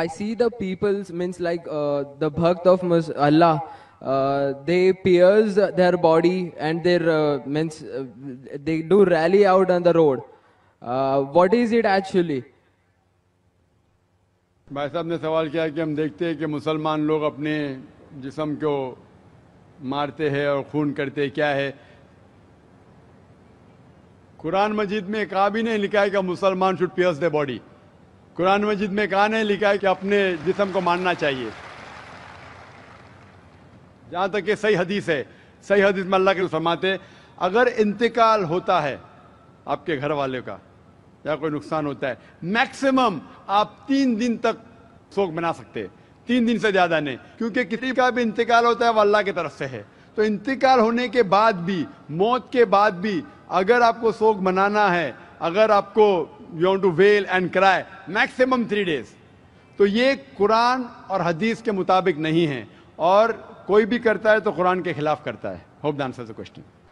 I see the peoples, means like uh, the Bhakt of Mus Allah, uh, they pierce their body and their, uh, means uh, they do rally out on the road. Uh, what is it actually? भाई साहब ने सवाल किया कि हम देखते हैं कि मुसलमान लोग अपने जिस्म को मारते हैं और खून करते हैं क्या है कुरान मजीद में कहा भी नहीं लिखा है कि मुसलमान should pierce the body Quran Majid में कहा नहीं लिखा है कि अपने जिसम को मानना चाहिए जहाँ तक ये सही हदीस है सही हदीस में अल्लाह के फरमाते अगर इंतकाल होता है आपके घर वाले का या कोई नुकसान होता है मैक्सिमम आप तीन दिन तक शोक बना सकते हैं तीन दिन से ज़्यादा नहीं क्योंकि किसी का भी इंतकाल होता है वह अल्लाह की तरफ से है तो इंतकाल होने के बाद भी मौत के बाद भी अगर आपको शोक मनाना है अगर आपको you to wail and cry maximum three days तो ये कुरान और हदीस के मुताबिक नहीं है और कोई भी करता है तो कुरान के खिलाफ करता है hope the answer the question